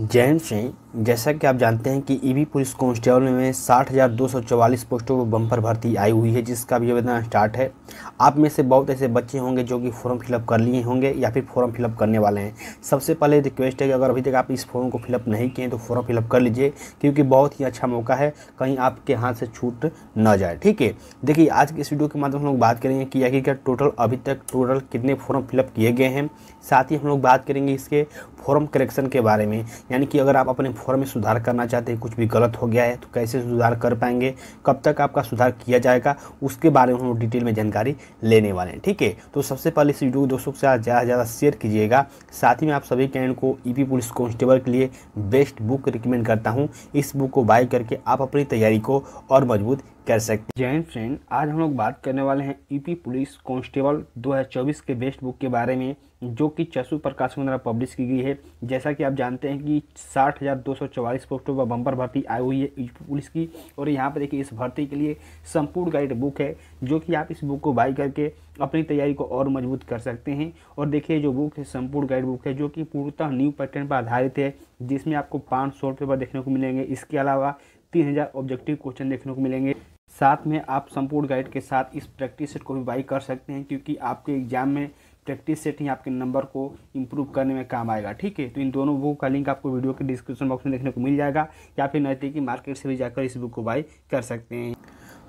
जैन हैं जैसा कि आप जानते हैं कि ईबी पुलिस कांस्टेबल में साठ हज़ार दो सौ पोस्टों पर बम्पर भर्ती आई हुई है जिसका भी आवेदन स्टार्ट है आप में से बहुत ऐसे बच्चे होंगे जो कि फॉर्म फिलअप कर लिए होंगे या फिर फॉर्म फिलअप करने वाले हैं सबसे पहले रिक्वेस्ट है कि अगर अभी तक आप इस फॉर्म को फिलअप नहीं किए तो फॉर्म फिलअप कर लीजिए क्योंकि बहुत ही अच्छा मौका है कहीं आपके हाथ से छूट न जाए ठीक है देखिए आज की इस वीडियो के माध्यम से हम लोग बात करेंगे कि आखिरकार टोटल अभी तक टोटल कितने फॉर्म फिलअप किए गए हैं साथ ही हम लोग बात करेंगे इसके फॉर्म करेक्शन के बारे में यानी कि अगर आप अपने फॉर्म में सुधार करना चाहते हैं कुछ भी गलत हो गया है तो कैसे सुधार कर पाएंगे कब तक आपका सुधार किया जाएगा उसके बारे में हम डिटेल में जानकारी लेने वाले हैं ठीक है तो सबसे पहले इस वीडियो को दोस्तों के साथ ज़्यादा से ज़्यादा शेयर कीजिएगा साथ ही मैं आप सभी कैंड को ई पुलिस कॉन्स्टेबल के लिए बेस्ट बुक रिकमेंड करता हूँ इस बुक को बाय करके आप अपनी तैयारी को और मजबूत कर सकते जय जैन फ्रेंड आज हम लोग बात करने वाले हैं यूपी e पुलिस कांस्टेबल 2024 के बेस्ट बुक के बारे में जो कि चशु प्रकाश द्वारा पब्लिश की गई है जैसा कि आप जानते हैं कि साठ हज़ार दो सौ चौवालीस पोस्टों पर बम्पर भर्ती आई हुई है यूपी e पुलिस की और यहाँ पर देखिए इस भर्ती के लिए संपूर्ण गाइड बुक है जो कि आप इस बुक को बाई करके अपनी तैयारी को और मजबूत कर सकते हैं और देखिए जो बुक है संपूर्ण गाइड बुक है जो कि पूर्णतः न्यू पैटर्न पर आधारित है जिसमें आपको पाँच सौ पर देखने को मिलेंगे इसके अलावा तीन हज़ार ऑब्जेक्टिव क्वेश्चन देखने को मिलेंगे साथ में आप संपूर्ण गाइड के साथ इस प्रैक्टिस सेट को भी बाई कर सकते हैं क्योंकि आपके एग्जाम में प्रैक्टिस सेट ही आपके नंबर को इम्प्रूव करने में काम आएगा ठीक है तो इन दोनों बुक का लिंक आपको वीडियो के डिस्क्रिप्शन बॉक्स में देखने को मिल जाएगा या फिर नज़दीकी मार्केट से भी जाकर इस बुक को बाई कर सकते हैं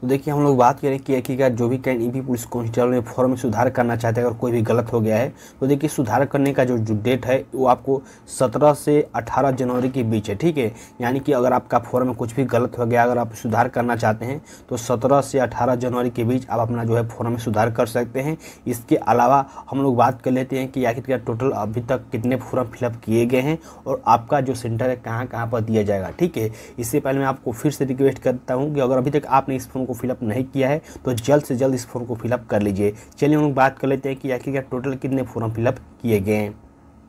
तो देखिए हम लोग बात करें कि हकीकत जो भी कैंड ई पुलिस कॉन्स्टेबल में फॉर्म में सुधार करना चाहते हैं अगर कोई भी गलत हो गया है तो देखिए सुधार करने का जो डेट है वो आपको 17 से 18 जनवरी के बीच है ठीक है यानी कि अगर आपका फॉर्म में कुछ भी गलत हो गया अगर आप सुधार करना चाहते हैं तो सत्रह से अठारह जनवरी के बीच आप अपना जो है फॉर्म में सुधार कर सकते हैं इसके अलावा हम लोग बात कर लेते हैं कि आखिरकार टोटल अभी तक कितने फॉर्म फिलअप किए गए हैं और आपका जो सेंटर है कहाँ कहाँ पर दिया जाएगा ठीक है इससे पहले मैं आपको फिर से रिक्वेस्ट करता हूँ कि अगर अभी तक आपने इस फॉर्म को फिलअप नहीं किया है तो जल्द से जल्द इस फॉर्म को फिलअप कर लीजिए चलिए हम लोग बात कर लेते हैं कि आखिरकार टोटल कितने फॉर्म फिलअप किए गए हैं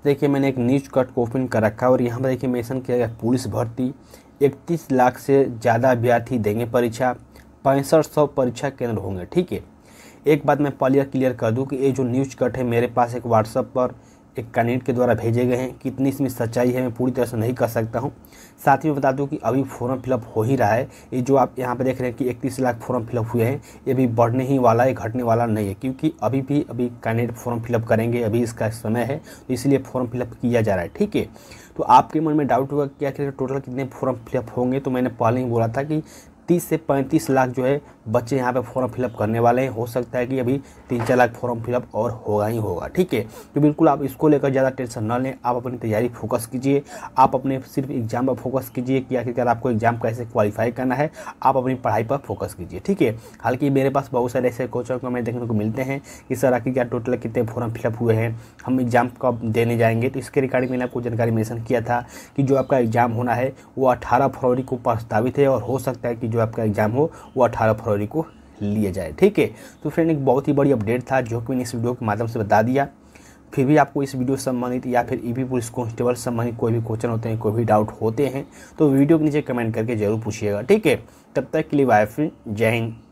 देखिए मैंने एक न्यूज कट को ओपन कर रखा और यहाँ पर देखिए मेंशन किया गया पुलिस भर्ती इकतीस लाख से ज़्यादा अभ्यर्थी देंगे परीक्षा पैंसठ सौ परीक्षा केंद्र होंगे ठीक है एक बात मैं पहले क्लियर कर दूँ कि ये जो न्यूज कट है मेरे पास एक व्हाट्सअप पर एक कैंडिडेट के द्वारा भेजे गए हैं कितनी इसमें सच्चाई है मैं पूरी तरह से नहीं कर सकता हूं साथ ही मैं बता दूं कि अभी फॉर्म फिलअप हो ही रहा है ये जो आप यहां पर देख रहे हैं कि इकतीस लाख फॉर्म फिलअप हुए हैं ये भी बढ़ने ही वाला है घटने वाला नहीं है क्योंकि अभी भी अभी कैंडिडेट फॉर्म फिलअप करेंगे अभी इसका समय है तो इसलिए फॉर्म फिलअप किया जा रहा है ठीक है तो आपके मन में डाउट होगा क्या कि टोटल कितने फॉर्म फिलअप होंगे तो मैंने पहले ही बोला था कि तीस से पैंतीस लाख जो है बच्चे यहाँ पे फॉर्म फिलअप करने वाले हैं हो सकता है कि अभी तीन चार लाख फॉर्म फिलअप और होगा ही होगा ठीक है तो बिल्कुल आप इसको लेकर ज़्यादा टेंशन ना लें आप अपनी तैयारी फोकस कीजिए आप अपने सिर्फ एग्जाम पर फोकस कीजिए कि आखिरकार आपको एग्जाम कैसे क्वालिफाई करना है आप अपनी पढ़ाई पर फोकस कीजिए ठीक है हालांकि मेरे पास बहुत सारे ऐसे कोचों को हमें देखने को मिलते हैं कि सर आखिरकार टोटल कितने फॉर्म फिलअप हुए हैं हम एग्ज़ाम कब देने जाएंगे तो इसके रिगार्डिंग मैंने आपको जानकारी मैंसन किया था कि जो आपका एग्ज़ाम होना है वो अट्ठारह फरवरी को प्रस्तावित है और हो सकता है कि जो आपका एग्ज़ाम हो वो अठारह फरवरी को लिया जाए ठीक है तो फ्रेंड एक बहुत ही बड़ी अपडेट था जो कि मैंने इस वीडियो के माध्यम से बता दिया फिर भी आपको इस वीडियो संबंधित या फिर ई पुलिस कांस्टेबल संबंधित कोई भी क्वेश्चन होते हैं कोई भी डाउट होते हैं तो वीडियो के नीचे कमेंट करके जरूर पूछिएगा ठीक है तब तक के लिए वाई फ्रेंड जय हिंद